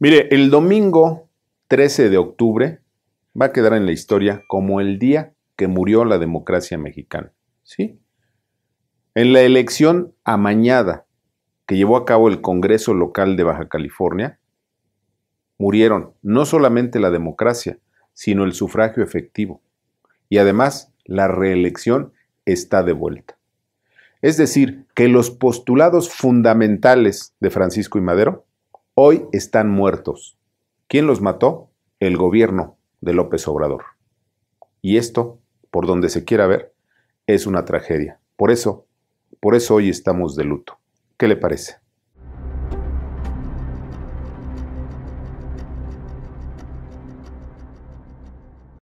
Mire, el domingo 13 de octubre va a quedar en la historia como el día que murió la democracia mexicana. ¿Sí? En la elección amañada que llevó a cabo el Congreso local de Baja California, murieron no solamente la democracia, sino el sufragio efectivo. Y además, la reelección está de vuelta. Es decir, que los postulados fundamentales de Francisco y Madero Hoy están muertos. ¿Quién los mató? El gobierno de López Obrador. Y esto, por donde se quiera ver, es una tragedia. Por eso, por eso hoy estamos de luto. ¿Qué le parece?